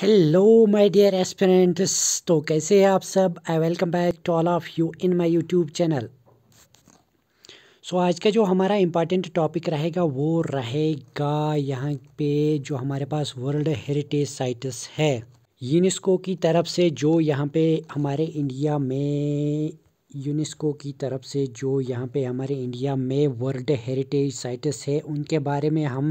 Hello my dear aspirants तो कैसे हैं आप सब I welcome back to all of you in my YouTube channel so आज का जो हमारा इम्पॉर्टेंट टॉपिक रहेगा वो रहेगा यहाँ पे जो हमारे पास वर्ल्ड हेरिटेज साइट्स है यूनेस्को की तरफ से जो यहाँ पे हमारे इंडिया में यूनेस्को की तरफ से जो यहाँ पे हमारे इंडिया में वर्ल्ड हेरिटेज साइट्स है उनके बारे में हम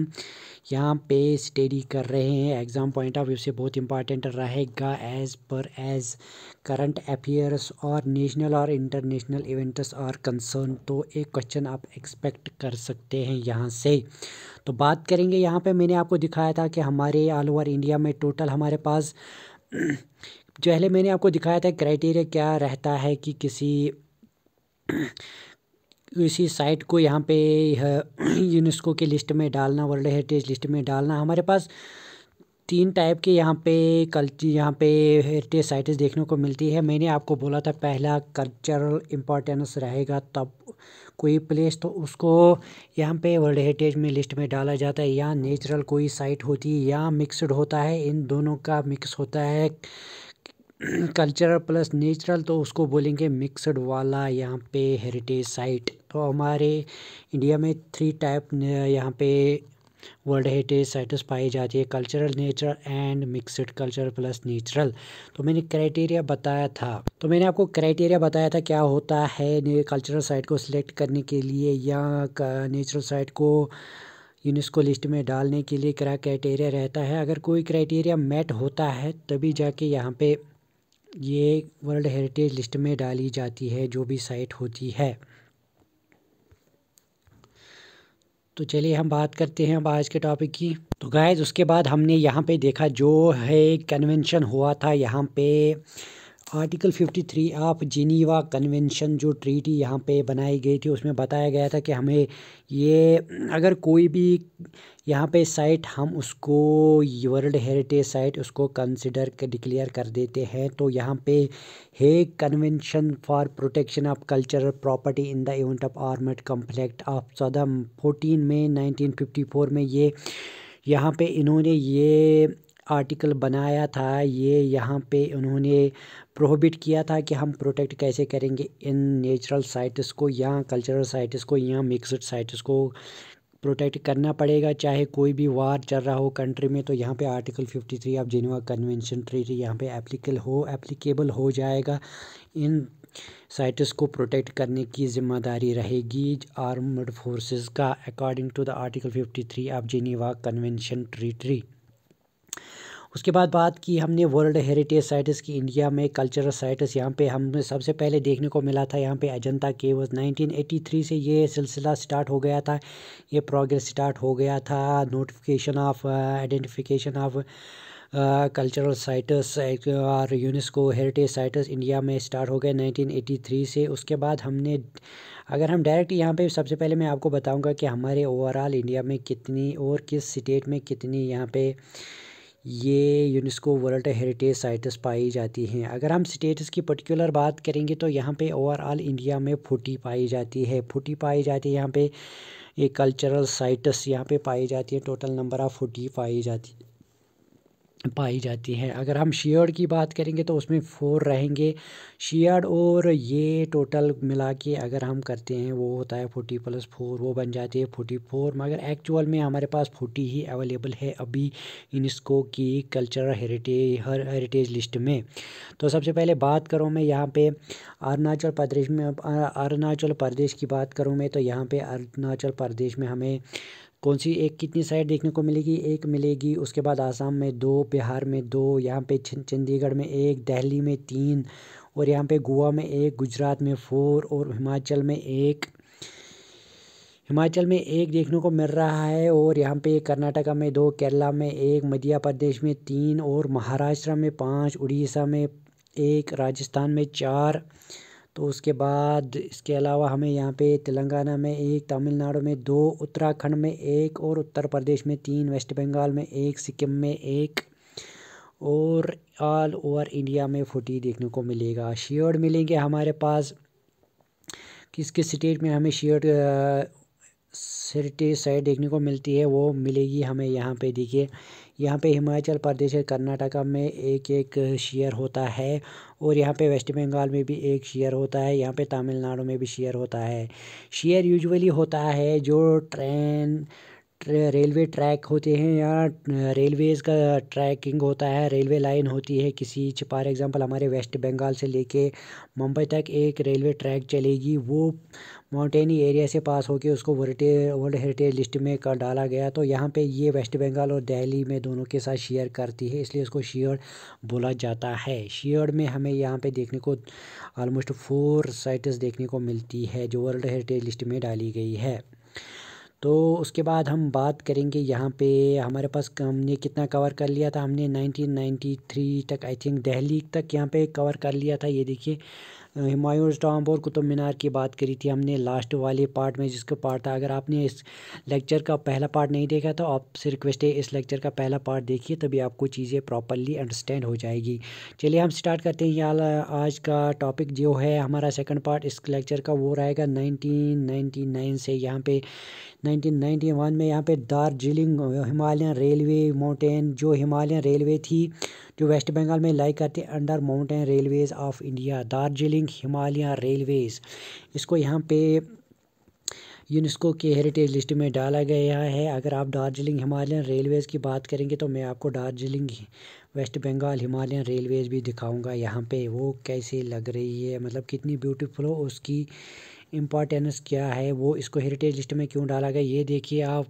यहाँ पे स्टडी कर रहे हैं एग्ज़ाम पॉइंट ऑफ व्यू से बहुत इंपॉर्टेंट रहेगा as per as current affairs और नेशनल और इंटरनेशनल इवेंट्स और कंसर्न तो एक क्वेश्चन आप एक्सपेक्ट कर सकते हैं यहाँ से तो बात करेंगे यहाँ पर मैंने आपको दिखाया था कि हमारे ऑल ओवर इंडिया में टोटल हमारे पास जो पहले मैंने आपको दिखाया था क्राइटेरिया क्या रहता है कि किसी किसी साइट को यहाँ पे यूनेस्को के लिस्ट में डालना वर्ल्ड हेरिटेज लिस्ट में डालना हमारे पास तीन टाइप के यहाँ पे कल्चर यहाँ पे हेरिटेज साइट्स देखने को मिलती है मैंने आपको बोला था पहला कल्चरल इम्पोर्टेंस रहेगा तब कोई प्लेस तो उसको यहाँ पे वर्ल्ड हेरिटेज में लिस्ट में डाला जाता है या नेचुरल कोई साइट होती है या मिक्सड होता है इन दोनों का मिक्स होता है कल्चरल प्लस नेचुरल तो उसको बोलेंगे मिक्सड वाला यहाँ पे हेरिटेज साइट तो हमारे इंडिया में थ्री टाइप यहाँ पे वर्ल्ड हेरिटेज साइट्स पाई जाती है cultural nature and mixed culture plus natural तो मैंने क्राइटेरिया बताया था तो मैंने आपको क्राइटेरिया बताया था क्या होता है कल्चरल साइट को सिलेक्ट करने के लिए या नेचुरल साइट को यूनेस्को लिस्ट में डालने के लिए क्या क्राइटेरिया रहता है अगर कोई क्राइटेरिया मेट होता है तभी जाके यहाँ पे ये वर्ल्ड हेरिटेज लिस्ट में डाली जाती है जो भी साइट होती है तो चलिए हम बात करते हैं अब आज के टॉपिक की तो गायज उसके बाद हमने यहाँ पे देखा जो है कन्वेंशन हुआ था यहाँ पे आर्टिकल 53 ऑफ जिनीवा कन्वेंशन जो ट्रीटी यहाँ पे बनाई गई थी उसमें बताया गया था कि हमें ये अगर कोई भी यहाँ पे साइट हम उसको वर्ल्ड हेरिटेज साइट उसको कंसिडर डिक्लेयर कर देते हैं तो यहाँ पे है convention for protection of cultural property in the event of armed conflict of सदम 14 में नाइनटीन फिफ्टी फोर में ये यहाँ पे इन्होंने ये आर्टिकल बनाया था ये यहाँ पे उन्होंने प्रोहिबिट किया था कि हम प्रोटेक्ट कैसे करेंगे इन नेचुरल साइट्स को या कल्चरल साइट्स को या मिक्सड साइट्स को प्रोटेक्ट करना पड़ेगा चाहे कोई भी वार चल रहा हो कंट्री में तो यहाँ पे article 53 of Geneva convention treaty यहाँ पे एप्लीकेबल हो एप्लीकेबल हो जाएगा इन साइट्स को प्रोटेक्ट करने की जिम्मेदारी रहेगी आर्म्ड फोर्सेस का according to the article 53 of Geneva convention treaty उसके बाद बात की हमने वर्ल्ड हेरिटेज साइट्स की इंडिया में कल्चरल साइट्स यहाँ पे हमें सबसे पहले देखने को मिला था यहाँ पे अजंता केव्स 1983 से ये सिलसिला स्टार्ट हो गया था ये प्रोग्रेस स्टार्ट हो गया था notification of identification of cultural sites और यूनेस्को हेरिटेज साइट्स इंडिया में स्टार्ट हो गए 1983 से उसके बाद हमने अगर हम डायरेक्ट यहाँ पे सबसे पहले मैं आपको बताऊंगा कि हमारे ओवरऑल इंडिया में कितनी और किस स्टेट में कितनी यहाँ पे ये यूनेस्को वर्ल्ड हेरिटेज साइट्स पाई जाती हैं अगर हम स्टेट्स की पर्टिकुलर बात करेंगे तो यहाँ पे ओवरऑल इंडिया में फूटी पाई जाती है फुटी पाई जाती है यहाँ पे ये कल्चरल साइट्स यहाँ पे पाई जाती है टोटल नंबर ऑफ़ फूटी पाई जाती है पाई जाती है अगर हम शेयर्ड की बात करेंगे तो उसमें फोर रहेंगे शेयर्ड और ये टोटल मिला के अगर हम करते हैं वो होता है फोर्टी प्लस फोर वो बन जाती है फोर्टी फोर मगर एक्चुअल में हमारे पास फोर्टी ही अवेलेबल है अभी यूनिस्को की कल्चरल हेरिटेज हेरिटेज लिस्ट में तो सबसे पहले बात करूँ मैं यहाँ पे अरुणाचल प्रदेश में अरुणाचल प्रदेश की बात करूँ मैं तो यहाँ पर अरुणाचल प्रदेश में हमें कौन सी एक कितनी साइड देखने को मिलेगी एक मिलेगी उसके बाद आसाम में दो बिहार में दो यहाँ पे चंडीगढ़ में एक दिल्ली में तीन और यहाँ पे गोवा में एक गुजरात में फोर और हिमाचल में एक हिमाचल में एक देखने को मिल रहा है और यहाँ पे कर्नाटका में दो केरला में एक मध्य प्रदेश में तीन और महाराष्ट्र में पाँच उड़ीसा में एक राजस्थान में चार तो उसके बाद इसके अलावा हमें यहाँ पे तेलंगाना में एक तमिलनाडु में दो उत्तराखंड में एक और उत्तर प्रदेश में तीन वेस्ट बंगाल में एक सिक्किम में एक और ऑल ओवर इंडिया में फोर्टी देखने को मिलेगा शेयर्ड मिलेंगे हमारे पास किस किस स्टेट में हमें शेयर्ड सिटी साइड देखने को मिलती है वो मिलेगी हमें यहाँ पे देखिए यहाँ पे हिमाचल प्रदेश और कर्नाटका में एक एक शेयर होता है और यहाँ पे वेस्ट बंगाल में भी एक शेयर होता है यहाँ पे तमिलनाडु में भी शेयर होता है शेयर यूजुअली होता है जो ट्रेन रेलवे ट्रैक होते हैं या रेलवेज़ का ट्रैकिंग होता है रेलवे लाइन होती है किसी फॉर एग्ज़ाम्पल हमारे वेस्ट बंगाल से लेके मुंबई तक एक रेलवे ट्रैक चलेगी वो माउंटेनी एरिया से पास होकर उसको वर्ल्ड हेरिटेज लिस्ट में कर डाला गया तो यहाँ पे ये वेस्ट बंगाल और दिल्ली में दोनों के साथ शेयर करती है इसलिए इसको शेयर बोला जाता है शेयर में हमें यहाँ पे देखने को आलमोस्ट फोर साइट्स देखने को मिलती है जो वर्ल्ड हेरिटेज लिस्ट में डाली गई है तो उसके बाद हम बात करेंगे यहाँ पे हमारे पास हमने कितना कवर कर लिया था हमने 1993 तक आई थिंक दिल्ली तक यहाँ पे कवर कर लिया था ये देखिए हुमायूं टॉम्ब और कुतुब मीनार की बात करी थी हमने लास्ट वाले पार्ट में जिसका पार्ट था अगर आपने इस लेक्चर का पहला पार्ट नहीं देखा तो आपसे रिक्वेस्ट है इस लेक्चर का पहला पार्ट देखिए तभी आपको चीज़ें प्रॉपरली अंडरस्टैंड हो जाएगी चलिए हम स्टार्ट करते हैं यहाँ आज का टॉपिक जो है हमारा सेकेंड पार्ट इस लेक्चर का वो रहेगा नाइनटीन नाइन्टी नाइन से यहाँ पे 1991 में यहाँ पे दार्जिलिंग हिमालयन रेलवे माउंटेन जो हिमालयन रेलवे थी जो वेस्ट बंगाल में लाई करते under mountain railways of India Darjeeling Himalayan railways इसको यहाँ पे यूनेस्को के हेरिटेज लिस्ट में डाला गया है अगर आप दार्जिलिंग हिमालयन रेलवेज़ की बात करेंगे तो मैं आपको दार्जिलिंग वेस्ट बंगाल हिमालयन रेलवेज़ भी दिखाऊंगा यहाँ पे वो कैसे लग रही है मतलब कितनी ब्यूटीफुल हो उसकी इम्पॉर्टेंस क्या है वो इसको हेरिटेज लिस्ट में क्यों डाला गया ये देखिए आप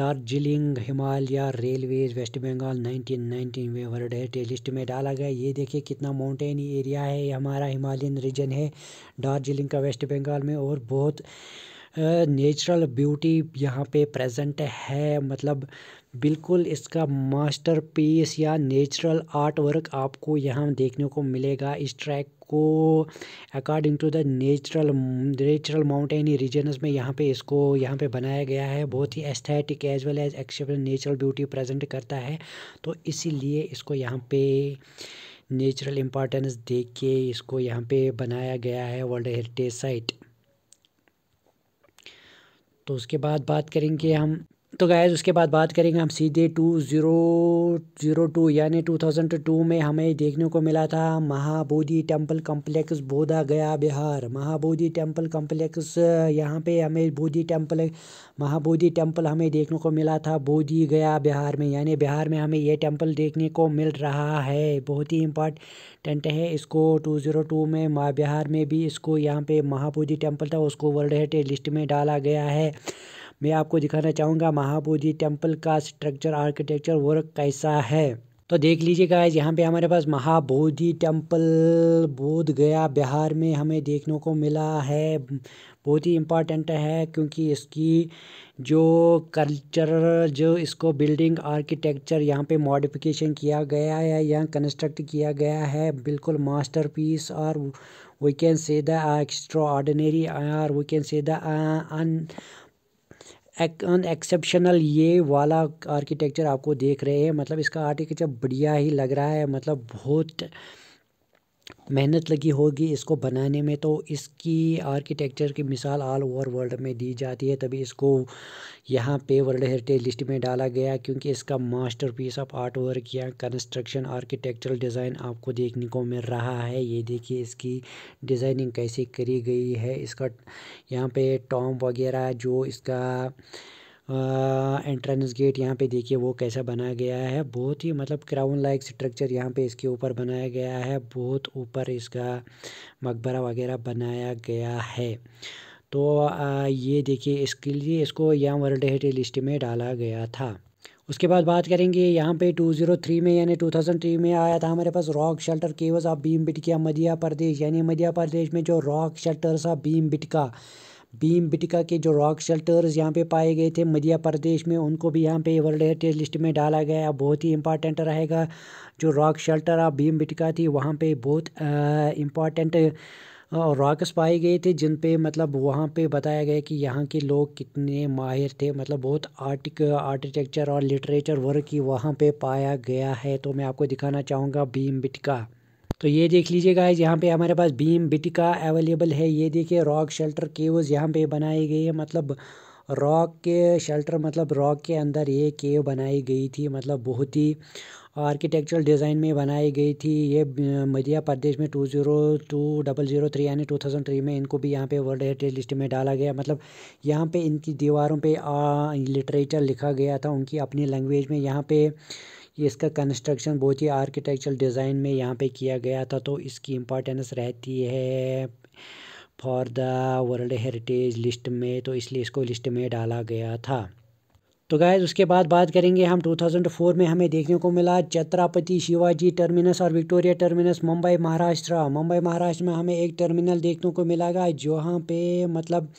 दार्जिलिंग हिमालय रेलवेज वेस्ट बंगाल 1919 में वर्ल्ड हेरिटेज लिस्ट में डाला गया ये देखिए कितना माउंटेन एरिया है ये हमारा हिमालयन रीजन है दार्जिलिंग का वेस्ट बंगाल में और बहुत नेचुरल ब्यूटी यहाँ पे प्रेजेंट है मतलब बिल्कुल इसका मास्टरपीस या नेचुरल आर्ट वर्क आपको यहाँ देखने को मिलेगा इस ट्रैक आपको according to the natural natural mountainy regions में यहाँ पे इसको यहाँ पे बनाया गया है बहुत ही aesthetic as well as exception natural beauty present करता है तो इसीलिए इसको यहाँ पे नेचुरल इम्पॉर्टेंस दे के इसको यहाँ पे बनाया गया है वर्ल्ड हेरिटेज साइट तो उसके बाद बात करेंगे हम तो गैज़ उसके बाद बात करेंगे हम सीधे टू ज़ीरो ज़ीरो टू यानी टू थाउजेंड टू में हमें देखने को मिला था महाबोधि टेम्पल कम्प्लेक्स बोधा गया बिहार महाबोधि टेम्पल कम्प्लेक्स यहाँ पे हमें बोधि टेम्पल महाबोधि टेम्पल हमें देखने को मिला था बोधी गया बिहार में यानी बिहार में हमें यह टेम्पल देखने को मिल रहा है बहुत ही इम्पॉर्टेंट है इसको टू ज़ीरो टू में बिहार में भी इसको यहाँ पे महाबोधि टेम्पल था उसको वर्ल्ड हेरिटेज लिस्ट में डाला गया है मैं आपको दिखाना चाहूँगा महाबोधि टेम्पल का स्ट्रक्चर आर्किटेक्चर वर्क कैसा है तो देख लीजिए गाइज यहाँ पे हमारे पास महाबोधि टेम्पल बोध गया बिहार में हमें देखने को मिला है बहुत ही इम्पॉर्टेंट है क्योंकि इसकी जो कल्चर जो इसको बिल्डिंग आर्किटेक्चर यहाँ पे मॉडिफिकेशन किया गया है यहाँ कंस्ट्रक्ट किया गया है बिल्कुल मास्टरपीस और we can say the extraordinary और we can say the un unexceptional ये वाला आर्किटेक्चर आपको देख रहे हैं मतलब इसका आर्किटेक्चर बढ़िया ही लग रहा है मतलब बहुत मेहनत लगी होगी इसको बनाने में तो इसकी आर्किटेक्चर की मिसाल ऑल ओवर वर्ल्ड में दी जाती है तभी इसको यहाँ पे वर्ल्ड हेरिटेज लिस्ट में डाला गया क्योंकि इसका master piece of art work या कंस्ट्रक्शन आर्किटेक्चरल डिज़ाइन आपको देखने को मिल रहा है ये देखिए इसकी डिज़ाइनिंग कैसे करी गई है इसका यहाँ पे टॉम वगैरह जो इसका अ एंट्रेंस गेट यहाँ पे देखिए वो कैसा बनाया गया है बहुत ही मतलब क्राउन लाइक स्ट्रक्चर यहाँ पे इसके ऊपर बनाया गया है बहुत ऊपर इसका मकबरा वगैरह बनाया गया है तो आ, ये देखिए इसके लिए इसको यहाँ वर्ल्ड हेरिटेज लिस्ट में डाला गया था उसके बाद बात करेंगे यहाँ पे थ्री oh में यानी 2003 में आया था हमारे पास rock shelter caves of Bhim Bitkia Madhya Pradesh यानी मध्य प्रदेश में जो rock shelters of Bhim Bitka Bhim Bitika के जो रॉक शेल्टर्स यहाँ पे पाए गए थे मध्य प्रदेश में उनको भी यहाँ पे वर्ल्ड हेरिटेज लिस्ट में डाला गया है बहुत ही इंपॉर्टेंट रहेगा जो रॉक शेल्टर आप भीम बिटिका थी वहाँ पे बहुत इम्पॉर्टेंट रॉकस पाए गए थे जिन पे मतलब वहाँ पे बताया गया कि यहाँ के लोग कितने माहिर थे मतलब बहुत आर्टिक आर्टिटेक्चर और लिटरेचर वर्क ही वहाँ पे पाया गया है तो मैं आपको दिखाना चाहूँगा भीम बिटका तो ये देख लीजिए गाइज यहाँ पे हमारे पास बीम बिटिका अवेलेबल है ये देखिए रॉक शेल्टर केव्स यहाँ पे बनाई गई है मतलब रॉक के शेल्टर मतलब रॉक के अंदर ये केव बनाई गई थी मतलब बहुत ही आर्किटेक्चरल डिज़ाइन में बनाई गई थी ये मध्य प्रदेश में two zero two double zero three यानी टू थाउजेंड थ्री में इनको भी यहाँ पे वर्ल्ड हेरिटेज लिस्ट में डाला गया मतलब यहाँ पे इनकी दीवारों पे लिटरेचर लिखा गया था उनकी अपनी लैंग्वेज में यहाँ पे इसका कंस्ट्रक्शन बहुत ही आर्किटेक्चरल डिज़ाइन में यहाँ पे किया गया था तो इसकी इम्पोर्टेंस रहती है for the world heritage list में तो इसलिए इसको लिस्ट में डाला गया था तो गायज उसके बाद बात करेंगे हम 2004 में हमें देखने को मिला छत्रपति शिवाजी टर्मिनस और विक्टोरिया टर्मिनस मुंबई महाराष्ट्र मुंबई महाराष्ट्र में हमें एक टर्मिनल देखने को मिला गया जहाँ पे मतलब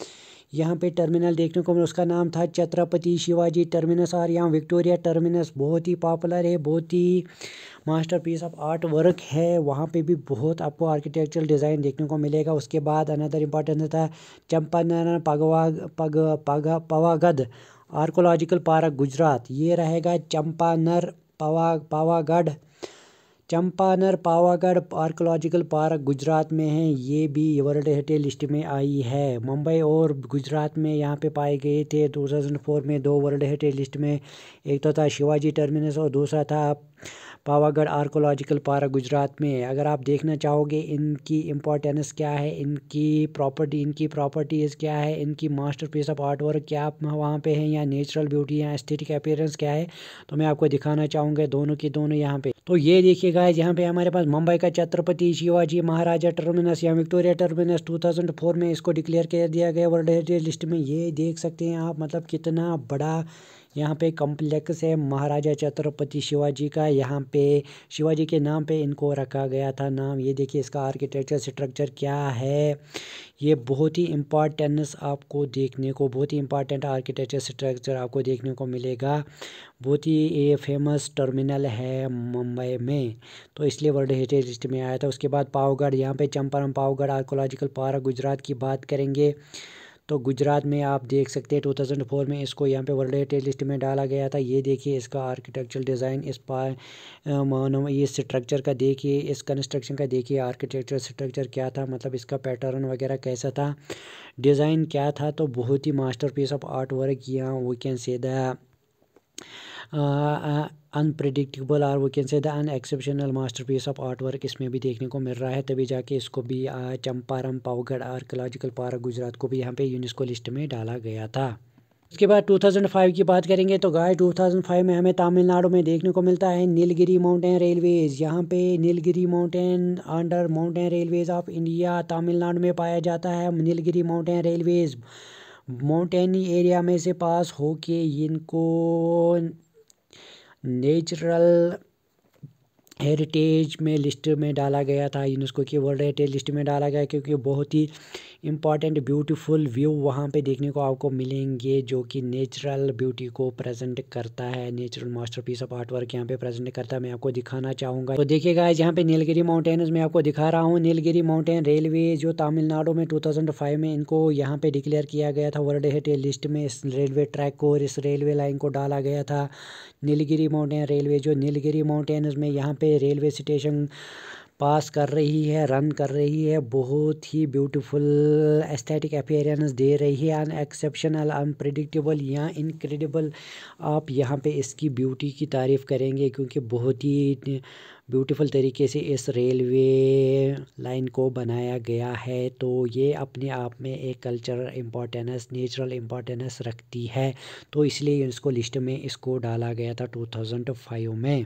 यहाँ पे टर्मिनल देखने को मिला उसका नाम था छत्रपति शिवाजी टर्मिनस और यहाँ विक्टोरिया टर्मिनस बहुत ही पॉपुलर है बहुत ही master piece of art work है वहाँ पे भी बहुत आपको आर्किटेक्चरल डिज़ाइन देखने को मिलेगा उसके बाद अनदर इम्पॉर्टेंट था चंपा पगवा पग पग पवागढ़ आर्कोलॉजिकल पार्क गुजरात ये रहेगा चंपानर पवा पावागढ़ चंपानर पावागढ़ आर्कोलॉजिकल पार्क गुजरात में है ये भी वर्ल्ड हेरिटेज लिस्ट में आई है मुंबई और गुजरात में यहाँ पे पाए गए थे 2004 में दो वर्ल्ड हेरिटेज लिस्ट में एक तो था शिवाजी टर्मिनस और दूसरा था पावागढ़ आर्कोलॉजिकल पार्क गुजरात में अगर आप देखना चाहोगे इनकी इम्पोर्टेंस क्या है इनकी प्रॉपर्टी इनकी प्रॉपर्टीज़ क्या है इनकी master piece of art work क्या वहाँ पे है या नेचुरल ब्यूटी या एस्थेटिक अपेयरेंस क्या है तो मैं आपको दिखाना चाहूँगा दोनों की दोनों यहाँ पे तो ये देखिए गाइस यहाँ पे हमारे पास मुंबई का छत्रपति शिवाजी महाराजा टर्मिनस या विक्टोरिया टर्मिनस 2004 में इसको डिक्लेयर कर दिया गया वर्ल्ड हेरिटेज लिस्ट में ये देख सकते हैं आप मतलब कितना बड़ा यहाँ पे कॉम्प्लेक्स है महाराजा छत्रपति शिवाजी का यहाँ पे शिवाजी के नाम पे इनको रखा गया था नाम ये देखिए इसका आर्किटेक्चर स्ट्रक्चर क्या है ये बहुत ही इम्पॉर्टेंस आपको देखने को बहुत ही इम्पॉर्टेंट आर्किटेक्चर स्ट्रक्चर आपको देखने को मिलेगा बहुत ही ये फेमस टर्मिनल है मुंबई में तो इसलिए वर्ल्ड हेरिटेज लिस्ट में आया था उसके बाद पावगढ़ यहाँ पे चंपारण पावगढ़ आर्कोलॉजिकल पार्क गुजरात की बात करेंगे तो गुजरात में आप देख सकते हैं 2004 में इसको यहाँ पे वर्ल्ड लिस्ट में डाला गया था ये देखिए इसका आर्किटेक्चरल डिज़ाइन इस पा मानो ये स्ट्रक्चर का देखिए इस कंस्ट्रक्शन का देखिए आर्किटेक्चर स्ट्रक्चर क्या था मतलब इसका पैटर्न वगैरह कैसा था डिज़ाइन क्या था तो बहुत ही master piece of art work यहाँ we can say the unpredictable और वो can say the unexceptional piece of art work इसमें भी देखने को मिल रहा है तभी जाके इसको भी चंपारम पावगढ़ आर्कोलॉजिकल पार्क गुजरात को भी यहाँ पे यूनेस्को लिस्ट में डाला गया था उसके बाद 2005 की बात करेंगे तो गाय 2005 में हमें तमिलनाडु में देखने को मिलता है नीलगिरी माउंटेन रेलवेज़ यहाँ पे Nilgiri mountain under mountain railways of India Tamil Nadu में पाया जाता है Nilgiri mountain railways mountainy area में से पास होके इनको नेचुरल हेरिटेज में लिस्ट में डाला गया था यूनेस्को की वर्ल्ड हेरिटेज लिस्ट में डाला गया क्योंकि बहुत ही इम्पॉर्टेंट ब्यूटीफुल व्यू वहाँ पे देखने को आपको मिलेंगे जो कि नेचुरल ब्यूटी को प्रेजेंट करता है natural masterpiece of art work यहाँ पे प्रेजेंट करता है मैं आपको दिखाना चाहूँगा तो देखिएगा यहाँ पे नीलगिरी माउंटेन मैं आपको दिखा रहा हूँ नीलगिरी माउंटेन रेलवे जो तमिलनाडु में टू में इनको यहाँ पे डिक्लेयर किया गया था वर्ल्ड हेरिटेज लिस्ट में इस रेलवे ट्रैक को और इस रेलवे लाइन को डाला गया था नीलगिरी माउंटेन रेलवे जो नीलगिरी माउंटेन में यहाँ पे रेलवे स्टेशन पास कर रही है रन कर रही है बहुत ही ब्यूटीफुल एस्थेटिक अपेयरेंस दे रही है अन एक्सेप्शनल अनप्रडिक्टेबल या इनक्रेडिबल आप यहाँ पे इसकी ब्यूटी की तारीफ़ करेंगे क्योंकि बहुत ही ब्यूटीफुल तरीके से इस रेलवे लाइन को बनाया गया है तो ये अपने आप में एक कल्चरल इम्पोर्टेंस नेचुरल इम्पोर्टेंस रखती है तो इसलिए इसको लिस्ट में इसको डाला गया था फाइव में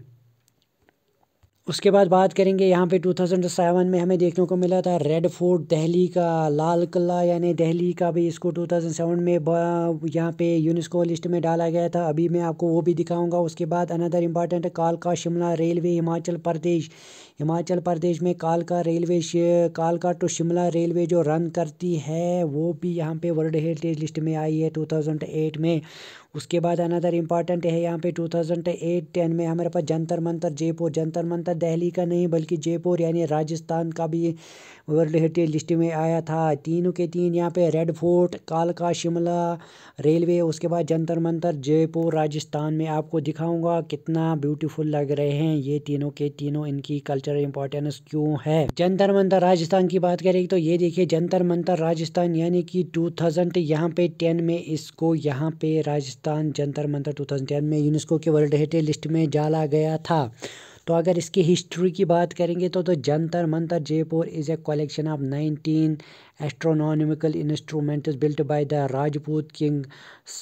उसके बाद बात करेंगे यहाँ पे 2007 में हमें देखने को मिला था रेड फोर्ट दहली का लाल किला यानी दहली का भी इसको 2007 में यहाँ पे यूनेस्को लिस्ट में डाला गया था अभी मैं आपको वो भी दिखाऊंगा उसके बाद अनदर इम्पॉर्टेंट कालका शिमला रेलवे हिमाचल प्रदेश हिमाचल प्रदेश में कालका रेलवे कालका टू तो शिमला रेलवे जो रन करती है वो भी यहाँ पर वर्ल्ड हेरिटेज लिस्ट में आई है टू में उसके बाद अनदर इम्पॉर्टेंट है यहाँ पे टू थाउजेंड एट टेन में हमारे पास जंतर मंतर जयपुर जंतर मंतर दिल्ली का नहीं बल्कि जयपुर यानी राजस्थान का भी वर्ल्ड हेरिटेज लिस्ट में आया था तीनों के तीन यहाँ पे रेड फोर्ट कालका शिमला रेलवे उसके बाद जंतर मंतर जयपुर राजस्थान में आपको दिखाऊंगा कितना ब्यूटीफुल लग रहे हैं ये तीनों के तीनों इनकी कल्चरल इंपॉर्टेंस क्यों है जंतर मंतर राजस्थान की बात करें तो ये देखिए जंतर मंतर राजस्थान यानी कि टू थाउजेंड यहाँ पे टेन में इसको यहाँ पे राजस्थान राजस्थान जंतर मंतर 2010 में यूनेस्को के वर्ल्ड हेरिटेज लिस्ट में डाला गया था तो अगर इसकी हिस्ट्री की बात करेंगे तो तो Jantar Mantar Jaipur is a collection of 19 astronomical instruments built by the Rajput king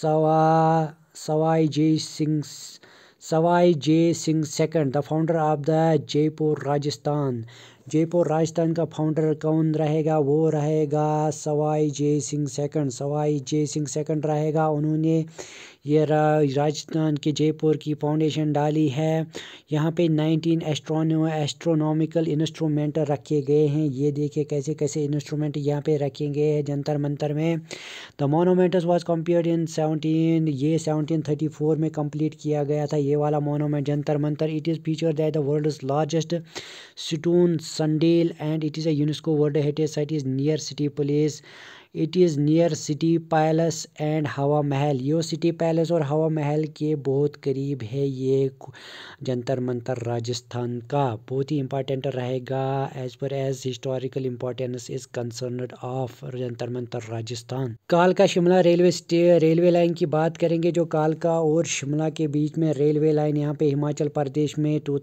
Sawa Sawai Jai Singh Sawai Jai Singh second the founder of the Jaipur Rajasthan Jaipur Rajasthan का फाउंडर कौन रहेगा वो रहेगा सवाई जय सिंह सेकंड सवाई जय सिंह सेकंड रहेगा उन्होंने ये राजस्थान के जयपुर की फाउंडेशन डाली है यहाँ पे 19 एस्ट्रोनो एस्ट्रोनॉमिकल इंस्ट्रूमेंट रखे गए हैं ये देखिए कैसे कैसे इंस्ट्रूमेंट यहाँ पे रखे गए हैं जंतर मंतर में the monuments was compare in seventeen ये फोर में कंप्लीट किया गया था ये वाला monument Jantar Mantar it is feature that the world largest stone sundial and it is a UNESCO world heritage site is near city place it is near city palace and Hawa Mahal yo city palace और हवा महल के बहुत करीब है ये जंतर मंतर राजस्थान का बहुत ही इंपॉर्टेंट रहेगा as per as historical importance is concern of Jantar Mantar Rajasthan कालका शिमला रेलवे रेलवे लाइन की बात करेंगे जो कालका और शिमला के बीच में रेलवे लाइन यहाँ पे हिमाचल प्रदेश में टू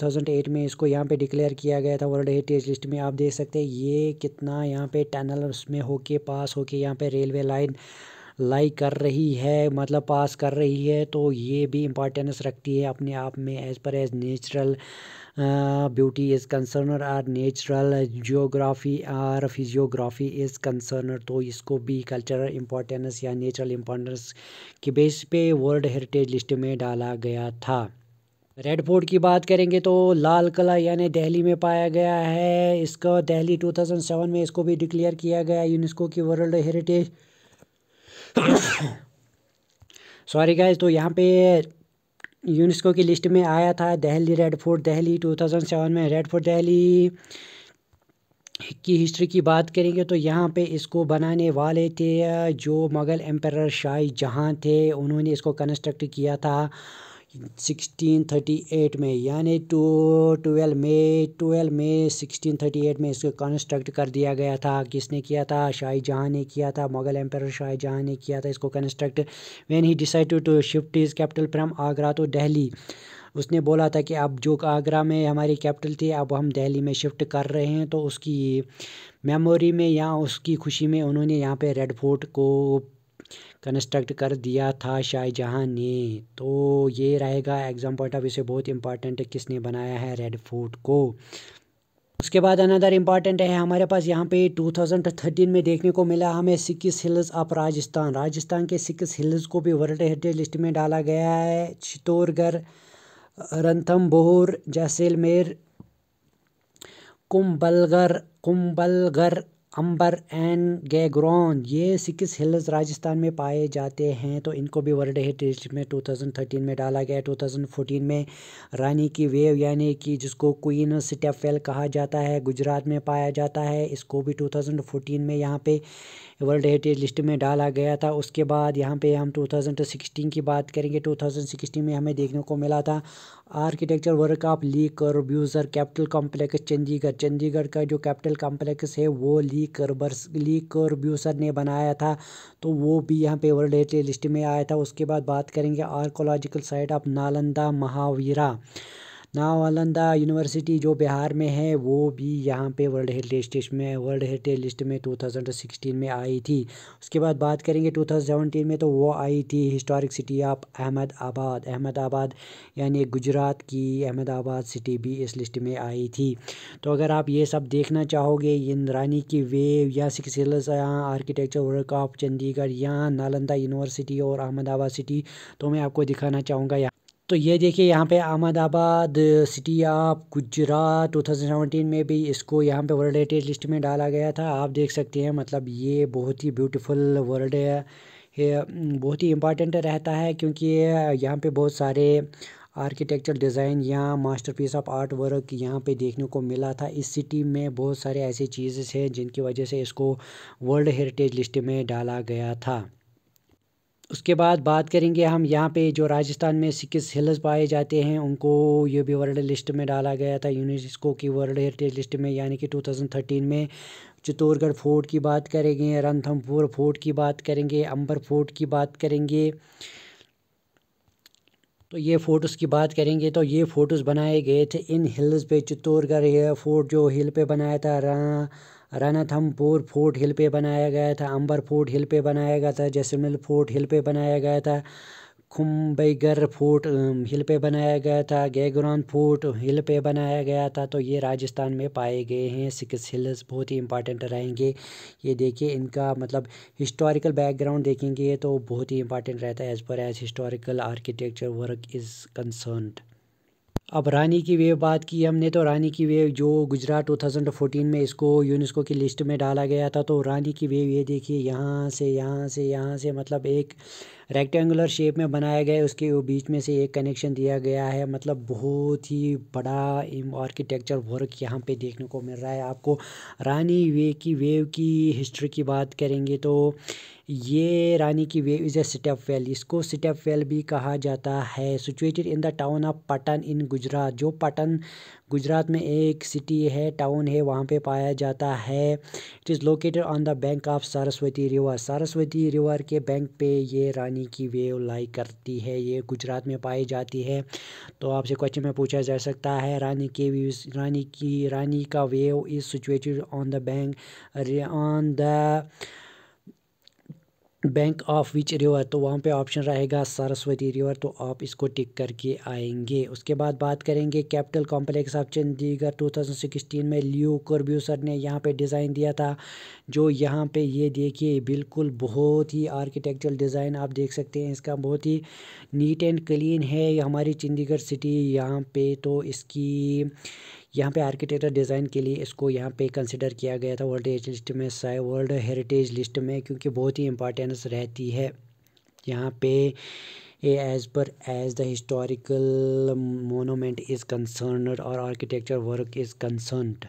में इसको यहाँ पे डिक्लेयर किया गया था वर्ल्ड हेरिटेज लिस्ट में आप देख सकते हैं ये कितना यहाँ पे टनल में होके पास होके कि यहाँ पे रेलवे लाइन लाई कर रही है मतलब पास कर रही है तो ये भी इम्पोर्टेंस रखती है अपने आप में as per as natural beauty is concerned or natural geography or physiography is concerned तो इसको भी कल्चरल इम्पोर्टेंस या नेचुरल इम्पोर्टेंस के बेस पे वर्ल्ड हेरिटेज लिस्ट में डाला गया था रेड फोर्ट की बात करेंगे तो लाल किला यानी दिल्ली में पाया गया है इसका दिल्ली 2007 में इसको भी डिक्लेयर किया गया यूनेस्को की वर्ल्ड हेरिटेज सॉरी गाइस तो यहाँ पे यूनेस्को की लिस्ट में आया था दिल्ली रेड फोर्ट दिल्ली 2007 में रेड फोर्ट दिल्ली की हिस्ट्री की बात करेंगे तो यहाँ पे इसको बनाने वाले थे जो मुग़ल एम्पर शाहजहाँ थे उन्होंने इसको कंस्ट्रक्ट किया था 1638 में यानी to twelve May twelve May 1638 में इसको कंस्ट्रक्ट कर दिया गया था किसने किया था शाही जहाँ ने किया था मुगल एम्पर शाही जहाँ ने किया था इसको construct when he decided to shift is capital from Agra to Delhi उसने बोला था कि अब जो आगरा में हमारी कैपिटल थी अब हम दिल्ली में शिफ्ट कर रहे हैं तो उसकी मेमोरी में या उसकी खुशी में उन्होंने यहाँ पे रेड फोर्ट को कंस्ट्रक्ट कर दिया था शाहजहाँ ने तो ये रहेगा एग्जाम पॉइंट ऑफ इसे बहुत इंपॉर्टेंट है किसने बनाया है रेड फोर्ट को उसके बाद अनदर इम्पॉर्टेंट है हमारे पास यहाँ पे 2013 में देखने को मिला हमें six hills of Rajasthan Rajasthan के सिक्स हिल्स को भी वर्ल्ड हेरिटेज लिस्ट में डाला गया है चित्तौड़गढ़ रंथम जैसलमेर कुंभलगढ़ कुंभलगढ़ अंबर एन गैग्रॉन ये सिक्स हिल्स राजस्थान में पाए जाते हैं तो इनको भी वर्ल्ड हेरिटेज में 2013 में डाला गया 2014 में रानी की वेव यानी कि जिसको क्वीन स्टेफेल कहा जाता है गुजरात में पाया जाता है इसको भी 2014 में यहाँ पे वर्ल्ड हेरिटेज लिस्ट में डाला गया था उसके बाद यहाँ पे हम 2016 की बात करेंगे 2016 में हमें देखने को मिला था architecture work of Le Corbusier capital complex Chandigarh Chandigarh का जो कैपिटल कॉम्प्लेक्स है वो ली करबर्स ली करब्यूसर ने बनाया था तो वो भी यहाँ पे वर्ल्ड हेरिटेज लिस्ट में आया था उसके बाद बात करेंगे archaeological site of Nalanda Mahavihara Nalanda university जो बिहार में है वो भी यहाँ पे वर्ल्ड हेरिटेज लिस्ट में वर्ल्ड हेरिटेज लिस्ट में 2016 में आई थी उसके बाद बात करेंगे 2017 में तो वो आई थी historic city of Ahmedabad Ahmedabad यानी गुजरात की अहमदाबाद सिटी भी इस लिस्ट में आई थी तो अगर आप ये सब देखना चाहोगे इंद्रानी की वेव या सिक्स हिल्स यहाँ आर्किटेक्चर वर्क ऑफ चंडीगढ़ यहाँ नालंदा यूनिवर्सिटी और अहमदाबाद सिटी तो मैं आपको दिखाना चाहूँगा यहाँ तो ये देखिए यहाँ पे अहमदाबाद सिटी ऑफ गुजरात 2017 में भी इसको यहाँ पे वर्ल्ड हेरिटेज लिस्ट में डाला गया था आप देख सकते हैं मतलब ये बहुत ही ब्यूटीफुल वर्ल्ड है बहुत ही इम्पॉर्टेंट रहता है क्योंकि यहाँ पे बहुत सारे आर्किटेक्चर डिज़ाइन या मास्टरपीस ऑफ आर्ट वर्क यहाँ पे देखने को मिला था इस सिटी में बहुत सारे ऐसी चीज़ें हैं जिनकी वजह से इसको वर्ल्ड हेरिटेज लिस्ट में डाला गया था उसके बाद बात करेंगे हम यहाँ पे जो राजस्थान में सिक्स हिल्स पाए जाते हैं उनको ये भी वर्ल्ड लिस्ट में डाला गया था यूनेस्को की वर्ल्ड हेरिटेज लिस्ट में यानी कि 2013 में चित्तौड़गढ़ फोर्ट की बात करेंगे रणथमपुर फोर्ट की बात करेंगे अंबर फोर्ट की बात करेंगे तो ये फ़ोटोज़ की बात करेंगे तो ये फ़ोटोज़ बनाए गए थे इन हिल्स पे चित्तौड़गढ़ फोर्ट जो हिल पे बनाया था रणथम्भौर फोर्ट हिल पे बनाया गया था अंबर फोर्ट हिल पे बनाया गया था जैसलमेर फोर्ट हिल पे बनाया गया था खुम्बईगर फोर्ट हिल पे बनाया गया था गैगरान फोर्ट हिल पे बनाया गया था तो ये राजस्थान में पाए गए हैं सिक्स हिल्स बहुत ही इंपॉर्टेंट रहेंगे ये देखिए इनका मतलब हिस्टोरिकल बैकग्राउंड देखेंगे तो बहुत ही इंपॉर्टेंट रहता है as per as historical architecture work is concerned अब रानी की वेव बात की हमने तो रानी की वेव जो गुजरात 2014 में इसको यूनेस्को की लिस्ट में डाला गया था तो रानी की वेव ये देखिए यहाँ से यहाँ से यहाँ से मतलब एक रेक्टेंगुलर शेप में बनाया गया है उसके बीच में से एक कनेक्शन दिया गया है मतलब बहुत ही बड़ा आर्किटेक्चर वर्क यहाँ पे देखने को मिल रहा है आपको रानी वे की वेव की हिस्ट्री की बात करेंगे तो ये Rani ki Vav is a step well इसको स्टेप वेल भी कहा जाता है situated in the town of Patan in Gujarat जो पटन गुजरात में एक सिटी है टाउन है वहाँ पे पाया जाता है it is located on the bank of Saraswati river Saraswati river के बैंक पे ये रानी की वेव लाई करती है ये गुजरात में पाई जाती है तो आपसे क्वेश्चन में पूछा जा सकता है रानी के वी रानी की रानी का Vav is situated on the bank on the bank of which river तो वहाँ पे ऑप्शन रहेगा सरस्वती रिवर तो आप इसको टिक करके आएंगे उसके बाद बात करेंगे कैपिटल कॉम्प्लेक्स ऑप्शन दीगर 2016 में ल्यू कर्ब्यूसर ने यहाँ पे डिज़ाइन दिया था जो यहाँ पे ये देखिए बिल्कुल बहुत ही आर्किटेक्चरल डिज़ाइन आप देख सकते हैं इसका बहुत ही नीट एंड क्लीन है हमारी चंडीगढ़ सिटी यहाँ पर तो इसकी यहाँ पे आर्किटेक्चर डिज़ाइन के लिए इसको यहाँ पे कंसिडर किया गया था वर्ल्ड हेरिटेज लिस्ट में साय वर्ल्ड हेरिटेज लिस्ट में क्योंकि बहुत ही इंपॉर्टेंस रहती है यहाँ पे as per as the historical monument is concerned और आर्किटेक्चर वर्क इज़ कंसर्नड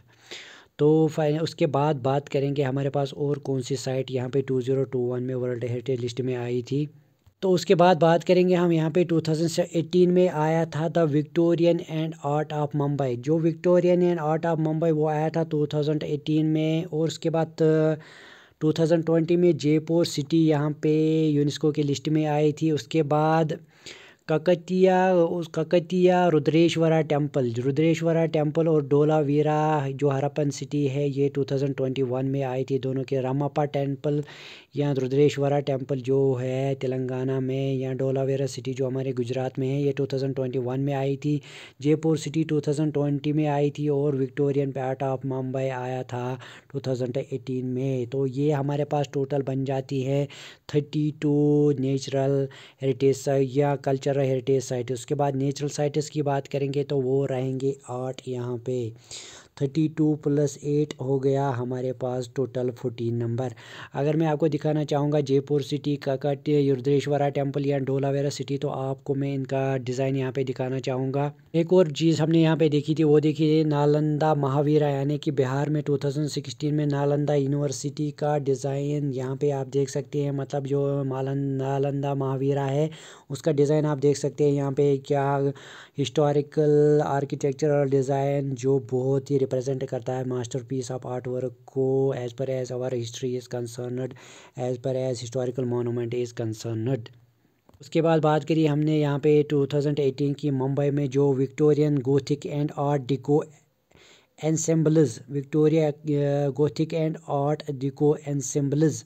तो फाइनल उसके बाद बात करेंगे हमारे पास और कौन सी साइट यहाँ पे 2021 में वर्ल्ड हेरिटेज लिस्ट में आई थी तो उसके बाद बात करेंगे हम यहाँ पे 2018 में आया था the Victorian and art of Mumbai जो Victorian and art of Mumbai वो आया था 2018 में और उसके बाद 2020 uh, में जयपुर सिटी यहाँ पे यूनेस्को की लिस्ट में आई थी उसके बाद ककतिया उस ककतिया रुद्रेश्वरा टेम्पल रुद्रेश्वरा टेम्पल और डोलावीरा जो हरपन सिटी है ये 2021 में आई थी दोनों के रामापा टेम्पल या रुद्रेश्वरा टेम्पल जो है तेलंगाना में या डोलावीरा सिटी जो हमारे गुजरात में है ये 2021 में आई थी जयपुर सिटी 2020 में आई थी और विक्टोरियन पैट ऑफ मुंबई आया था एटीन में तो ये हमारे पास टोटल बन जाती है थर्टी टू नेचुरल हेरिटेज या कल्चर कल्चरल हेरिटेज साइट उसके बाद नेचुरल साइट्स की बात करेंगे तो वो रहेंगे आठ यहाँ पे थर्टी टू प्लस एट हो गया हमारे पास टोटल फोर्टीन नंबर अगर मैं आपको दिखाना चाहूँगा जयपुर सिटी काकट युद्रेश्वरा टेम्पल या ढोलावेरा सिटी तो आपको मैं इनका डिज़ाइन यहाँ पे दिखाना चाहूँगा एक और चीज़ हमने यहाँ पे देखी थी वो देखी थी नालंदा महावीरा यानी कि बिहार में टू में नालंदा यूनिवर्सिटी का डिज़ाइन यहाँ पर आप देख सकते हैं मतलब जो नालंदा महावीरा है उसका डिज़ाइन आप देख सकते हैं यहाँ पर क्या हिस्टोरिकल आर्किटेक्चरल डिज़ाइन जो बहुत ही रिप्रेजेंट करता है master piece of art work को as per as our history is concerned as per as historical monument is concerned उसके बाद बात करी हमने यहाँ पे 2018 की मुंबई में जो Victorian Gothic and art deco ensembles Victoria Gothic and art deco ensembles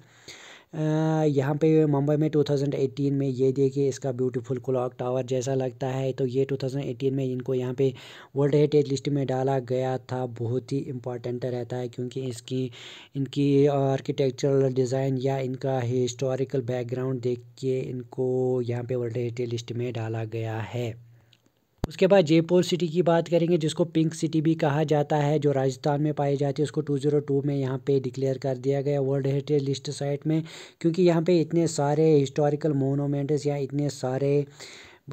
यहाँ पे मुंबई में 2018 में ये देखिए इसका ब्यूटीफुल क्लॉक टावर जैसा लगता है तो ये 2018 में इनको यहाँ पे वर्ल्ड हेरिटेज लिस्ट में डाला गया था बहुत ही इम्पॉर्टेंट रहता है क्योंकि इसकी इनकी आर्किटेक्चरल डिज़ाइन या इनका हिस्टोरिकल बैकग्राउंड देख के इनको यहाँ पे वर्ल्ड हेरिटेज लिस्ट में डाला गया है उसके बाद जयपुर सिटी की बात करेंगे जिसको पिंक सिटी भी कहा जाता है जो राजस्थान में पाई जाती है उसको 202 में यहाँ पे डिक्लेयर कर दिया गया वर्ल्ड हेरिटेज लिस्ट साइट में क्योंकि यहाँ पे इतने सारे हिस्टोरिकल मोनोमेंट्स या इतने सारे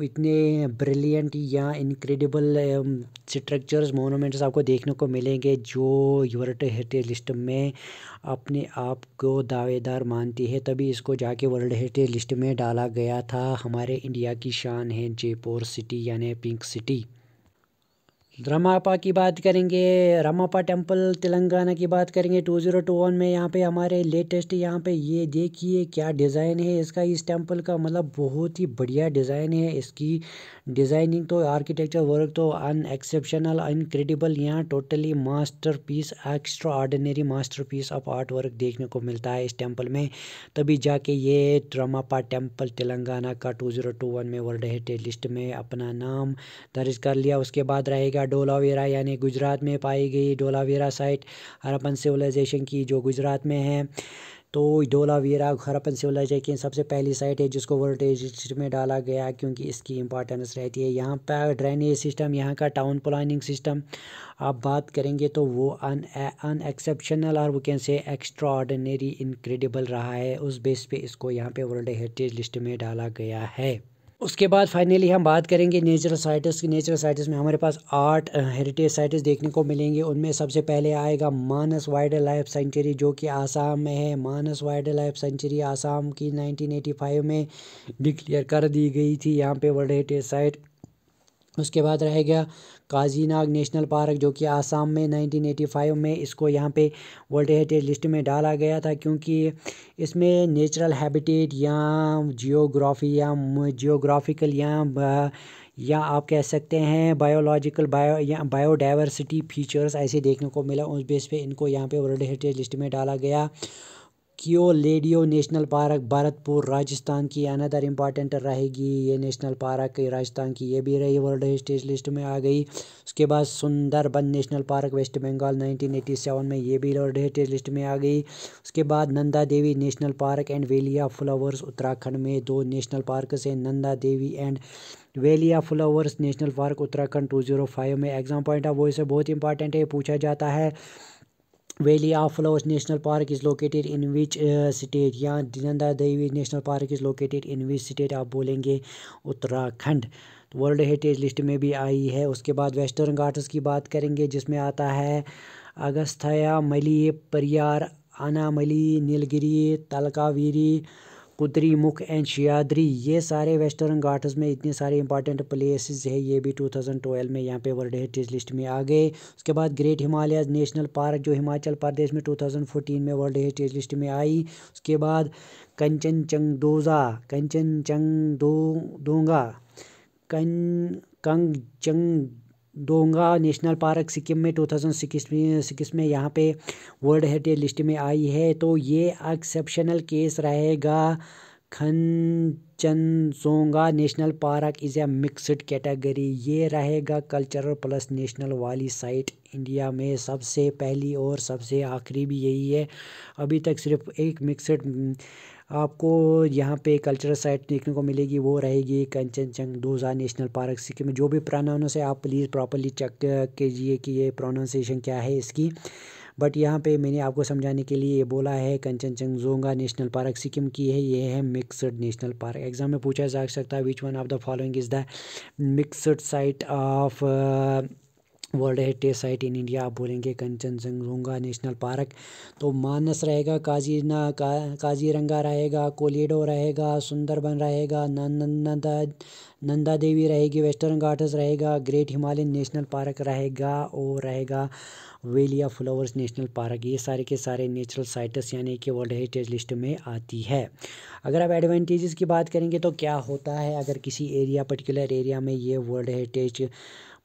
इतने ब्रिलियंट या इनक्रेडिबल स्ट्रक्चर्स मोनोमेंट्स आपको देखने को मिलेंगे जो वर्ल्ड हेरिटेज लिस्ट में अपने आप को दावेदार मानती है तभी इसको जाके वर्ल्ड हेरिटेज लिस्ट में डाला गया था हमारे इंडिया की शान है जयपुर सिटी यानी पिंक सिटी रमापा की बात करेंगे रमापा टेम्पल तेलंगाना की बात करेंगे टू ज़ीरो टू वन में यहाँ पे हमारे लेटेस्ट यहाँ पे ये देखिए क्या डिज़ाइन है इसका इस टेम्पल का मतलब बहुत ही बढ़िया डिज़ाइन है इसकी डिज़ाइनिंग तो आर्किटेक्चर वर्क तो अन एक्सेप्शनल अनक्रेडिबल यहाँ totally master piece extraordinary master piece of art work देखने को मिलता है इस टेम्पल में तभी जाके ये रमापा टेम्पल तेलंगाना का टू ज़ीरो टू वन में वर्ल्ड हेरिटेज लिस्ट में अपना नाम दर्ज कर लिया उसके बाद रहेगा डोलावेरा यानी गुजरात में पाई गई डोलावेरा साइट हरपन सिविलाइजेशन की जो गुजरात में है तो डोलावेरा हरपन सिविलाइजेशन की सबसे पहली साइट है जिसको वर्ल्ड हेरिटेज में डाला गया क्योंकि इसकी इंपॉर्टेंस रहती है यहाँ पर ड्रेनेज सिस्टम यहाँ का टाउन प्लानिंग सिस्टम आप बात करेंगे तो वो अन अनएक्सेप्शनल और वो कैन से एक्स्ट्रा ऑर्डनरी इनक्रेडिबल रहा है उस बेस पे इसको यहाँ पे वर्ल्ड हेरिटेज लिस्ट में डाला गया है उसके बाद फाइनली हम बात करेंगे नेचुरल साइट्स की नेचुरल साइट्स में हमारे पास आठ हेरिटेज साइट्स देखने को मिलेंगे उनमें सबसे पहले आएगा मानस वाइल्ड लाइफ सेंचुरी जो कि आसाम में है Manas wild life sanctuary Assam की 1985 में डिक्लेयर कर दी गई थी यहाँ पे वर्ल्ड हेरिटेज साइट उसके बाद रह गया काजीनाग नेशनल पार्क जो कि आसाम में 1985 में इसको यहाँ पे वर्ल्ड हेरिटेज लिस्ट में डाला गया था क्योंकि इसमें नेचुरल हैबिटेट या जियोग्राफी या जियोग्राफिकल या या आप कह सकते हैं बायोलॉजिकल बायो या बायोडाइवर्सिटी फीचर्स ऐसे देखने को मिला उस बेस पे इनको यहाँ पे वर्ल्ड हेरिटेज लिस्ट में डाला गया लेडियो नेशनल पार्क भरतपुर राजस्थान की अनदर इम्पॉर्टेंट रहेगी ये नेशनल पार्क राजस्थान की ये भी रही वर्ल्ड हेरिटेज लिस्ट में आ गई उसके बाद Sundarban national park West Bengal 1987 में ये भी वर्ल्ड हेरिटेज लिस्ट में आ गई उसके बाद नंदा देवी national park and वेलिया flowers Uttarakhand में दो नेशनल पार्क से नंदा देवी and वेलिया flowers national park Uttarakhand five में एग्जाम पॉइंट ऑफ वॉइस बहुत इंपॉर्टेंट है पूछा जाता है valley of flowers national park is located in which state या दिनंदा देवी national park is located in which state आप बोलेंगे उत्तराखंड वर्ल्ड हेरिटेज लिस्ट में भी आई है उसके बाद वेस्टर्न घाट्स की बात करेंगे जिसमें आता है अगस्थया मलि परियार अनामली नीलगिरी तलकावीरी कुदरी मुख एंड शियादरी ये सारे वेस्टर्न घाट्स में इतने सारे इंपॉर्टेंट प्लेसेस है ये भी 2012 में यहाँ पे वर्ल्ड हेरिटेज लिस्ट में आ गए उसके बाद ग्रेट हिमालय नेशनल पार्क जो हिमाचल प्रदेश में 2014 में वर्ल्ड हेरिटेज लिस्ट में आई उसके बाद कंचन चंगदोजा कंचन चंग दो दोंगा कं कंग चंग डोंगा नेशनल पार्क सिक्किम में टू थाउजेंड सिक्स में यहाँ पे वर्ल्ड हेरिटेज लिस्ट में आई है तो ये एक्सेप्शनल केस रहेगा Khangchendzonga national park is a mixed category ये रहेगा कल्चरल प्लस नेशनल वाली साइट इंडिया में सबसे पहली और सबसे आखिरी भी यही है अभी तक सिर्फ एक मिक्सड आपको यहाँ पे कल्चरल साइट देखने को मिलेगी वो रहेगी चंग दोजा नेशनल पार्क सिक्किम में जो भी प्रोनाउंस है आप प्लीज़ प्रॉपरली चेक कीजिए कि ये प्रोनाउंसिएशन क्या है इसकी बट यहाँ पे मैंने आपको समझाने के लिए ये बोला है जोंगा नेशनल पार्क सिक्किम की है ये है मिक्सड नेशनल पार्क एग्जाम में पूछा जा सकता है which one of the following is the mixed site of world heritage site in India आप बोलेंगे कंचनजंगा नेशनल पार्क तो मानस रहेगा काजीना का काजीरंगा रहेगा कोलिडो रहेगा सुंदरबन रहेगा नंदा नंदा देवी रहेगी वेस्टर्न गार्डन्स रहेगा ग्रेट हिमालयन नेशनल पार्क रहेगा और रहेगा वेलिया फ्लावर्स नेशनल पार्क ये सारे के सारे नेचुरल साइट्स यानी कि वर्ल्ड हेरिटेज लिस्ट में आती है अगर आप एडवांटेजेस की बात करेंगे तो क्या होता है अगर किसी एरिया पर्टिकुलर एरिया में ये वर्ल्ड हेरिटेज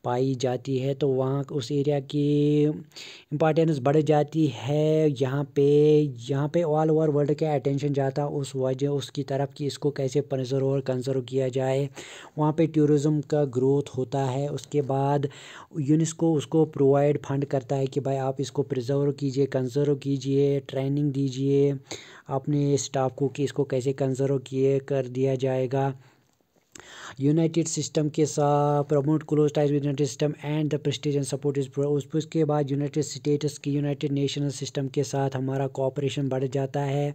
पाई जाती है तो वहाँ उस एरिया की इम्पॉर्टेंस बढ़ जाती है यहाँ पे यहाँ पे ऑल ओवर वर्ल्ड का अटेंशन जाता उस वजह उसकी तरफ कि इसको कैसे प्रिजर्व और कंजर्व किया जाए वहाँ पे टूरिज़म का ग्रोथ होता है उसके बाद यूनेस्को उसको प्रोवाइड फंड करता है कि भाई आप इसको प्रिजर्व कीजिए कंजर्व कीजिए ट्रेनिंग दीजिए अपने स्टाफ को कि इसको कैसे कंजर्व किए कर दिया जाएगा यूनाइटेड सिस्टम के साथ promote close ties with United system and the prestige and support is उसके बाद यूनाइटेड स्टेट्स की यूनाइटेड नेशनल सिस्टम के साथ हमारा कॉपरेशन बढ़ जाता है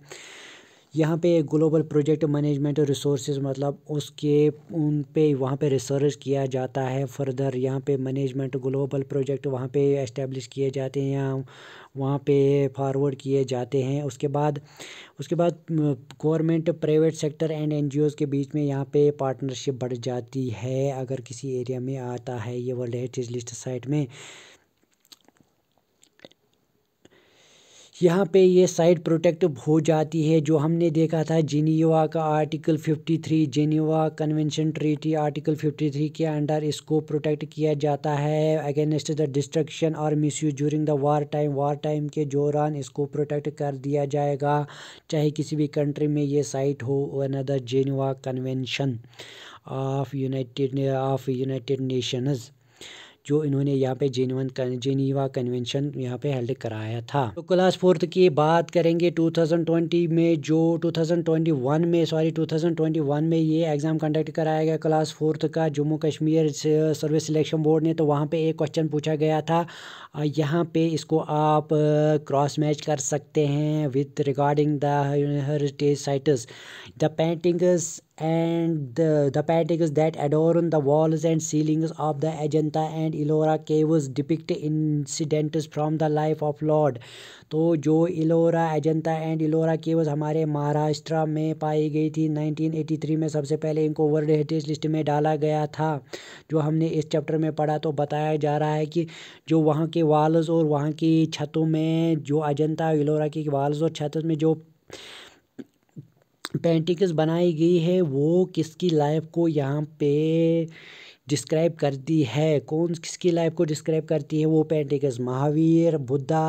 यहाँ पे ग्लोबल प्रोजेक्ट मैनेजमेंट रिसोर्स मतलब उसके उन पे वहाँ पे रिसर्च किया जाता है फर्दर यहाँ पे मैनेजमेंट ग्लोबल प्रोजेक्ट वहाँ पे इस्टेब्लिश किए जाते हैं वहाँ पे फारवर्ड किए जाते हैं उसके बाद उसके बाद government private sector and N के बीच में यहाँ पे पार्टनरशिप बढ़ जाती है अगर किसी एरिया में आता है ये वर्ल्ड हेरिटेज लिस्ट साइट में यहाँ पे ये साइट प्रोटेक्ट हो जाती है जो हमने देखा था जिनीवा का article 53 Geneva convention treaty article 53 के अंडर इसको प्रोटेक्ट किया जाता है अगेंस्ट द डिस्ट्रक्शन और misuse during the war time war time के दौरान इसको प्रोटेक्ट कर दिया जाएगा चाहे किसी भी कंट्री में ये साइट हो another Geneva convention of United of United nations जो इन्होंने यहाँ पे जेनवन जेनीवा कन्वेंशन यहाँ पे हेल्ड कराया था तो क्लास फोर्थ की बात करेंगे 2020 में जो 2021 में सॉरी 2021 में ये एग्ज़ाम कंडक्ट कराया गया क्लास फोर्थ का Jammu Kashmir service selection board ने तो वहाँ पे एक क्वेश्चन पूछा गया था यहाँ पे इसको आप क्रॉस मैच कर सकते हैं with regarding the heritage the paintings and the, the paintings that adorn the walls and ceilings of the Ajanta and Ellora caves depict incidents from the life of Lord. तो जो Ellora Ajanta and Ellora caves हमारे महाराष्ट्र में पाई गई थी 1983 में सबसे पहले इनको वर्ल्ड हेरिटेज लिस्ट में डाला गया था जो हमने इस चैप्टर में पढ़ा तो बताया जा रहा है कि जो वहाँ के वाल्स और वहाँ की छतों में जो अजंता इलोरा की वाल्स और छतों में जो पेंटिंग्स बनाई गई है वो किसकी लाइफ को यहाँ पे डिस्क्राइब करती है कौन किसकी लाइफ को डिस्क्राइब करती है वो पेंटिंग्स महावीर बुद्धा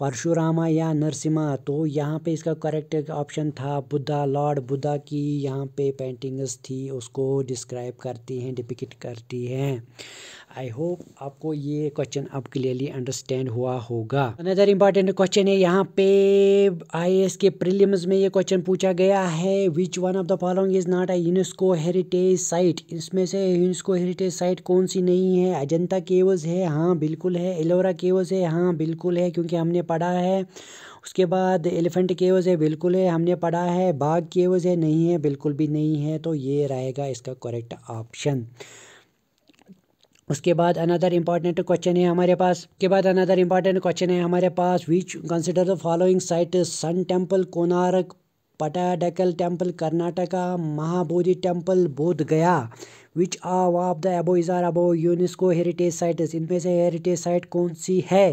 परशुरामा या नरसिम्हा तो यहाँ पे इसका करेक्ट ऑप्शन था बुद्धा लॉर्ड बुद्धा की यहाँ पे पेंटिंग्स थी उसको डिस्क्राइब करती हैं डिपिकट करती हैं आई होप आपको ये क्वेश्चन अब क्लियरली अंडरस्टैंड हुआ होगा अनदर इंपॉर्टेंट क्वेश्चन है यहाँ पे आई के प्रिलिम्स में ये क्वेश्चन पूछा गया है which one of the following is not a UNESCO heritage site इसमें से यूनेस्को हेरिटेज साइट कौन सी नहीं है अजंता केवज है हाँ बिल्कुल है एलोरा केवज है हाँ बिल्कुल है क्योंकि हमने पढ़ा है उसके बाद एलिफेंट केवज है बिल्कुल है हमने पढ़ा है बाघ केवज है नहीं है बिल्कुल भी नहीं है तो ये रहेगा इसका करेक्ट ऑप्शन उसके बाद अनदर इंपॉर्टेंट क्वेश्चन है हमारे पास के बाद अनदर इंपॉर्टेंट क्वेश्चन है हमारे पास which consider the following site sun temple Konark Pattadakal temple Karnataka Mahabodhi temple Bodh Gaya which are of the above is are above UNESCO heritage sites इनमें से हेरिटेज साइट कौन सी है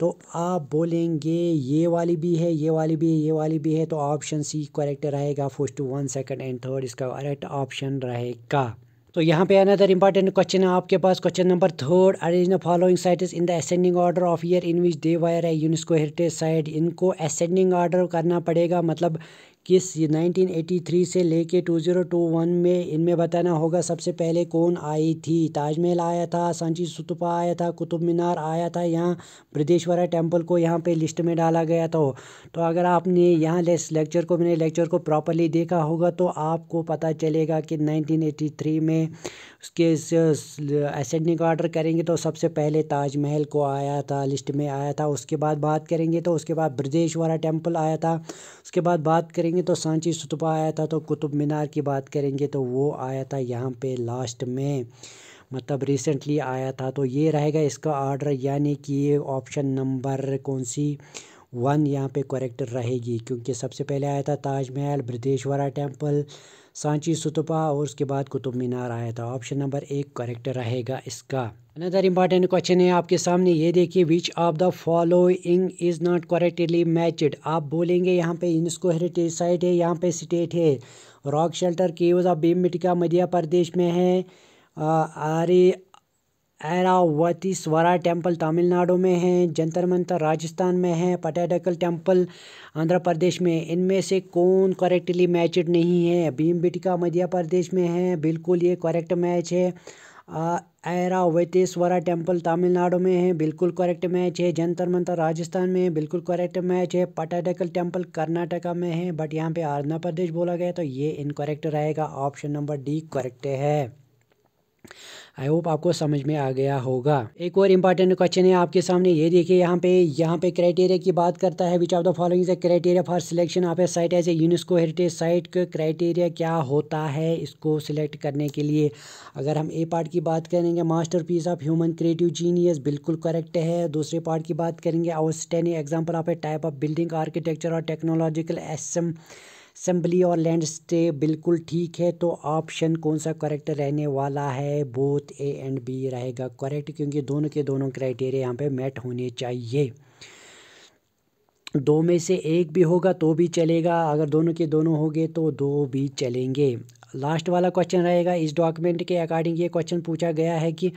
तो आप बोलेंगे ये वाली भी है ये वाली भी है ये वाली भी है तो ऑप्शन सी करेक्ट रहेगा first one second and third इसका करेक्ट ऑप्शन रहेगा तो यहाँ पे अनदर इंपॉर्टेंट क्वेश्चन है आपके पास question number third arrange the following site in the ascending order of year in which they were है यूनिस्को हेरिटेज साइट इनको असेंडिंग ऑर्डर करना पड़ेगा मतलब किस 1983 से लेके 2021 में इनमें बताना होगा सबसे पहले कौन आई थी ताजमहल आया था सांची सुतपा आया था कुतुब मीनार आया था यहाँ बृहदेश्वरा टेम्पल को यहाँ पे लिस्ट में डाला गया था तो अगर आपने यहाँ लेक्चर को मेरे लेक्चर को प्रॉपरली देखा होगा तो आपको पता चलेगा कि 1983 में उसके असेंडिंग ऑर्डर करेंगे तो सबसे पहले ताजमहल को आया था लिस्ट में आया था उसके बाद बात करेंगे तो उसके बाद बृहदेश्वरा टेम्पल आया था उसके बाद बात करेंगे करेंगे तो सांची सुतबा आया था तो कुतुब मीनार की बात करेंगे तो वो आया था यहाँ पे लास्ट में मतलब रिसेंटली आया था तो ये रहेगा इसका आर्डर यानी कि ऑप्शन नंबर कौन सी वन यहाँ पे करेक्ट रहेगी क्योंकि सबसे पहले आया था ताजमहल बृदेश्वरा टेम्पल सांची सुतुपा और उसके बाद कुतुब मीनार आया था ऑप्शन नंबर एक करेक्ट रहेगा इसका अनदर इम्पॉर्टेंट क्वेश्चन है आपके सामने ये देखिए which of the following is not correctly matched आप बोलेंगे यहाँ पे इनको हेरिटेज साइट है यहाँ पे स्टेट है rock shelter caves of Bhimbetka Madhya Pradesh में है आरे स्वरा टेम्पल तमिलनाडु में है जंतर मंतर राजस्थान में है पटाडकल टेम्पल आंध्र प्रदेश में इनमें से कौन करेक्टली मैचड नहीं है भीम बिटिका मध्य प्रदेश में है बिल्कुल ये करेक्ट मैच है ऐरावतेश्वरा टेम्पल तमिलनाडु में है बिल्कुल करेक्ट मैच है जंतर मंतर राजस्थान में बिल्कुल करेक्ट मैच है पटाडकल टेम्पल कर्नाटका में है बट यहाँ पर आंध्र प्रदेश बोला गया तो ये इनकरेक्ट रहेगा ऑप्शन नंबर डी करेक्ट है आई होप आपको समझ में आ गया होगा एक और इंपॉर्टेंट क्वेश्चन है आपके सामने ये देखिए यहाँ पे यहाँ पे क्राइटेरिया की बात करता है which of the following the criteria for selection of a site as a UNESCO heritage site का क्राइटेरिया क्या होता है इसको सिलेक्ट करने के लिए अगर हम ए पार्ट की बात करेंगे master piece of human creative genius बिल्कुल करेक्ट है दूसरे पार्ट की बात करेंगे outstanding example of a type of building architecture और टेक्नोलॉजिकल एसम असम्बली और लैंडस्टे बिल्कुल ठीक है तो ऑप्शन कौन सा करेक्ट रहने वाला है बोथ ए एंड बी रहेगा करेक्ट क्योंकि दोनों के दोनों क्राइटेरिया यहाँ पे मैट होने चाहिए दो में से एक भी होगा तो भी चलेगा अगर दोनों के दोनों होंगे तो दो भी चलेंगे लास्ट वाला क्वेश्चन रहेगा इस डॉक्यूमेंट के अकॉर्डिंग ये क्वेश्चन पूछा गया है कि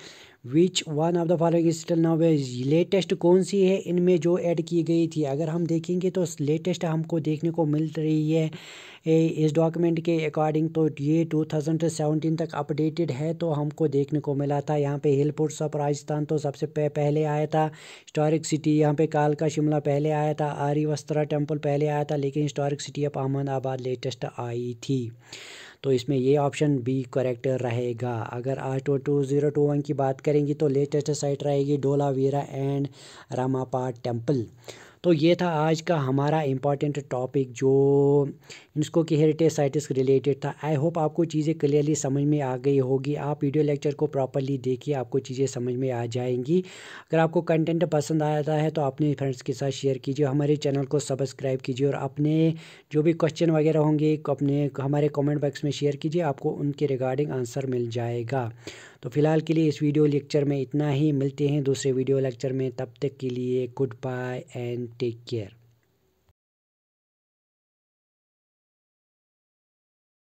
which one of the following still now latest कौन सी है इनमें जो ऐड की गई थी अगर हम देखेंगे तो लेटेस्ट हमको देखने को मिल रही है ए, इस डॉक्यूमेंट के अकॉर्डिंग तो ये 2017 तक अपडेटेड है तो हमको देखने को मिला था यहाँ पे हिलपुर सब राजस्थान तो सबसे पहले आया था हिस्टोरिक सिटी यहाँ पे कालका शिमला पहले आया था वस्त्रा टेम्पल पहले आया था लेकिन historic city of Ahmedabad latest आई थी तो इसमें ये ऑप्शन बी करेक्ट रहेगा अगर आज two two zero two one की बात करेंगी तो लेटेस्ट साइट रहेगी डोलावीरा एंड रामापा टेम्पल तो ये था आज का हमारा इम्पॉर्टेंट टॉपिक जो इसको कि हेरिटेज साइटिस रिलेटेड था आई होप आपको चीज़ें क्लियरली समझ में आ गई होगी आप वीडियो लेक्चर को प्रॉपरली देखिए आपको चीज़ें समझ में आ जाएंगी अगर आपको कंटेंट पसंद आया है तो अपने फ्रेंड्स के साथ शेयर कीजिए हमारे चैनल को सब्सक्राइब कीजिए और अपने जो भी क्वेश्चन वगैरह होंगे अपने हमारे कॉमेंट बॉक्स में शेयर कीजिए आपको उनके रिगार्डिंग आंसर मिल जाएगा तो फ़िलहाल के लिए इस वीडियो लेक्चर में इतना ही मिलते हैं दूसरे वीडियो लेक्चर में तब तक के लिए goodbye and take care